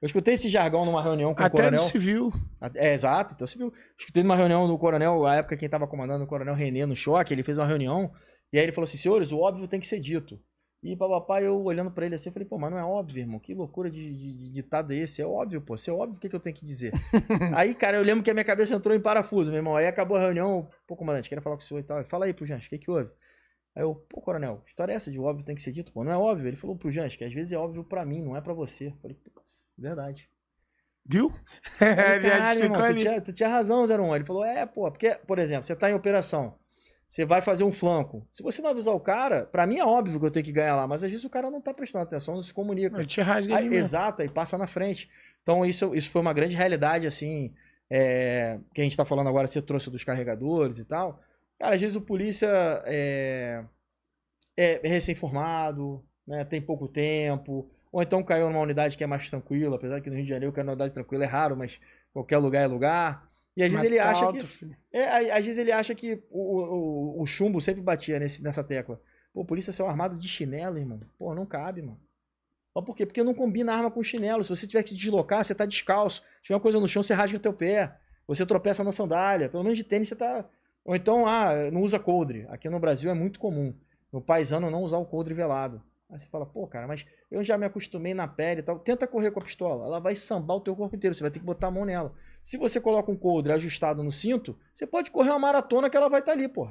Eu escutei esse jargão numa reunião com Até o coronel. Até civil. É, exato, então civil. Escutei numa reunião do coronel, a época quem estava comandando o coronel René no choque, ele fez uma reunião e aí ele falou assim, senhores, o óbvio tem que ser dito. E papai eu olhando para ele assim, eu falei, pô, mas não é óbvio, irmão, que loucura de, de, de ditado é esse? É óbvio, pô, se é óbvio, o que, que eu tenho que dizer? aí, cara, eu lembro que a minha cabeça entrou em parafuso, meu irmão, aí acabou a reunião, pô, comandante, queria falar com o senhor e tal, fala aí pro gente, o que que houve? Aí eu, pô, coronel, história é essa de óbvio tem que ser dito? Pô, não é óbvio? Ele falou pro Jans, que às vezes é óbvio para mim, não é para você. Eu falei, pô, verdade. Viu? É, Caralho, irmão, ali. Tu, é tinha, tu tinha razão, 01. Ele falou, é, pô, porque, por exemplo, você tá em operação, você vai fazer um flanco. Se você não avisar o cara, para mim é óbvio que eu tenho que ganhar lá, mas às vezes o cara não tá prestando atenção, não se comunica. Ele te rasga aí, Exato, aí passa na frente. Então isso, isso foi uma grande realidade, assim, é, que a gente tá falando agora, você trouxe dos carregadores e tal. Cara, às vezes o polícia eh, é, é recém-formado, né? tem pouco tempo, ou então caiu numa unidade que é mais tranquila, apesar que no Rio de Janeiro é numa unidade tranquila é raro, mas qualquer lugar é lugar. E às mas vezes ele tá acha alto, que. É, às vezes ele acha que o, o, o chumbo sempre batia nesse, nessa tecla. Pô, polícia saiu armado de chinelo, irmão. Pô, não cabe, mano. Mas por quê? Porque não combina arma com chinelo. Se você tiver que se deslocar, você tá descalço. Se tiver uma coisa no chão, você rasga o teu pé. Você tropeça na sandália. Pelo menos de tênis, você tá ou então, ah, não usa coldre. Aqui no Brasil é muito comum. Meu paisano não usar o coldre velado. Aí você fala, pô, cara, mas eu já me acostumei na pele e tal. Tenta correr com a pistola. Ela vai sambar o teu corpo inteiro. Você vai ter que botar a mão nela. Se você coloca um coldre ajustado no cinto, você pode correr uma maratona que ela vai estar tá ali, pô.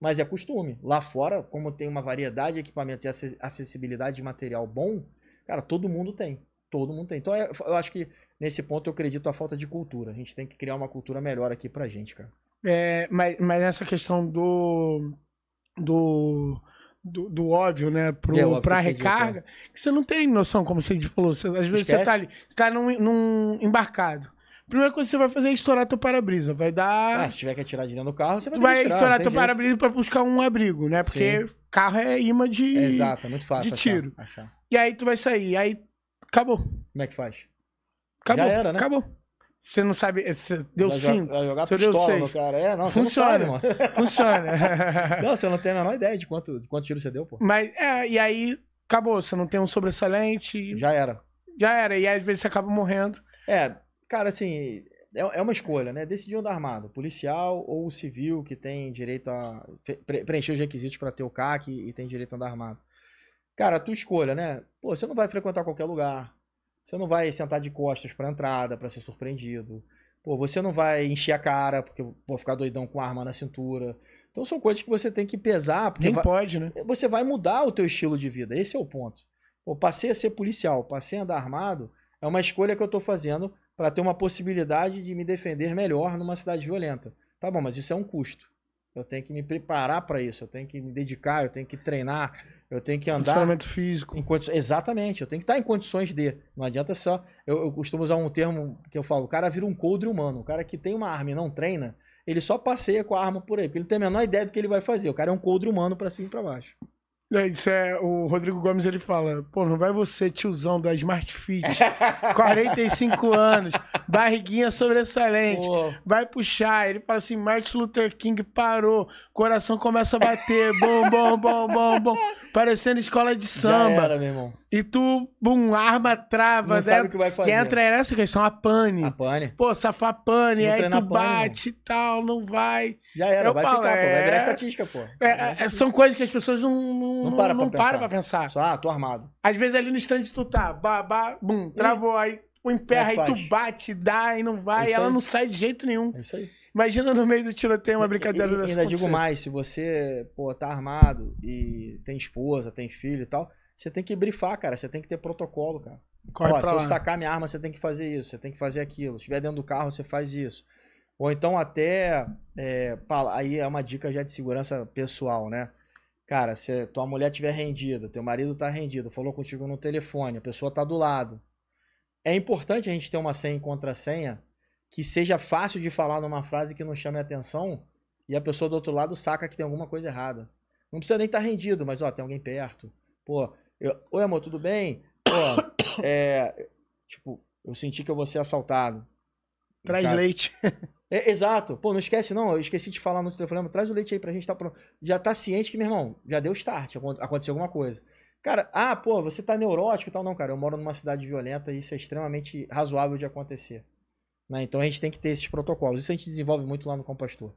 Mas é costume. Lá fora, como tem uma variedade de equipamentos e acessibilidade de material bom, cara, todo mundo tem. Todo mundo tem. Então é, eu acho que nesse ponto eu acredito a falta de cultura. A gente tem que criar uma cultura melhor aqui pra gente, cara. É, mas, mas essa questão do. do. Do, do, óbvio, né? Pro, é, óbvio pra tá. recarga, que você não tem noção, como você falou. Você, às Esquece. vezes você tá ali, você tá num, num, embarcado. Primeira coisa que você vai fazer é estourar teu para-brisa. Vai dar. Ah, se tiver que atirar de dentro do carro, você vai Vai estourar, estourar teu para-brisa pra buscar um abrigo, né? Porque Sim. carro é imã de. É, exato, é muito fácil. De achar, tiro. Achar. E aí tu vai sair. Aí acabou. Como é que faz? Acabou. Já era, né? Acabou. Você não sabe. Eh, deu vai cinco. Vai jogar você deu seis. cara. É, não, Funciona. Não sabe, Funciona. não, você não tem a menor ideia de quanto, de quanto tiro você deu, pô. Mas, é, e aí acabou. Você não tem um sobressalente. Já era. Já era. E aí, às vezes, você acaba morrendo. É, cara, assim, é, é uma escolha, né? Decidir andar armado, policial ou civil que tem direito a pre preencher os requisitos para ter o CAC e tem direito a andar armado. Cara, tu escolha, né? Pô, você não vai frequentar qualquer lugar. Você não vai sentar de costas a entrada, para ser surpreendido. Pô, você não vai encher a cara, porque vou ficar doidão com a arma na cintura. Então são coisas que você tem que pesar. Nem vai... pode, né? Você vai mudar o teu estilo de vida. Esse é o ponto. Pô, passei a ser policial, passei a andar armado, é uma escolha que eu estou fazendo para ter uma possibilidade de me defender melhor numa cidade violenta. Tá bom, mas isso é um custo. Eu tenho que me preparar para isso, eu tenho que me dedicar, eu tenho que treinar, eu tenho que andar. Condicionamento físico. Enquanto Exatamente, eu tenho que estar em condições de. Não adianta só. Eu, eu, costumo usar um termo que eu falo: o cara vira um coldre humano. O cara que tem uma arma e não treina, ele só passeia com a arma por aí, porque ele não tem a menor ideia do que ele vai fazer. O cara é um coldre humano para cima e para baixo. É, isso é, o Rodrigo Gomes ele fala: pô, não vai você, tiozão da Smart Fit, 45 anos, barriguinha sobressalente, Pô. vai puxar. Ele fala assim: Martin Luther King parou, coração começa a bater, bom, bom, bom, bom, bom, parecendo escola de samba. Já era, meu irmão. E tu, bum, arma, trava, Não né? sabe o que vai fazer. E entra nessa questão, a pane. A pane. Pô, safar pane, aí tu bate e tal, não vai. Já era, eu vai falo, ficar, é... pô, vai virar é, estatística, pô. É, é são coisas que as pessoas não, não, não, para, não, pra pensar. para pra pensar. Só, ah, tô armado. Às vezes ali no instante tu tá, babá, bum, travou, aí ou emperra e tu é bate, dá e não vai, é e ela aí. não sai de jeito nenhum. É isso aí. Imagina no meio do tiroteio uma brincadeira e, dessa. Ainda digo mais, se você, pô, tá armado e tem esposa, tem filho e tal, você tem que brifar, cara. Você tem que ter protocolo, cara. Corre Ó, se lá. eu sacar minha arma, você tem que fazer isso, você tem que fazer aquilo. Se estiver dentro do carro, você faz isso. Ou então até. É, aí é uma dica já de segurança pessoal, né? Cara, se tua mulher estiver rendida, teu marido tá rendido, falou contigo no telefone, a pessoa tá do lado. É importante a gente ter uma senha e contrassenha que seja fácil de falar numa frase que não chame atenção e a pessoa do outro lado saca que tem alguma coisa errada. Não precisa nem estar tá rendido, mas ó, tem alguém perto. Pô, eu, oi amor, tudo bem? Pô, é, tipo, eu senti que eu vou ser assaltado. Traz Cara, leite. É, exato. Pô, não esquece não, eu esqueci de falar no telefone. traz o leite aí pra gente tá pronto. Já tá ciente que, meu irmão, já deu start, aconteceu alguma coisa. Cara, ah, pô, você tá neurótico e tal. Não, cara, eu moro numa cidade violenta e isso é extremamente razoável de acontecer. Né? Então a gente tem que ter esses protocolos. Isso a gente desenvolve muito lá no Compostor.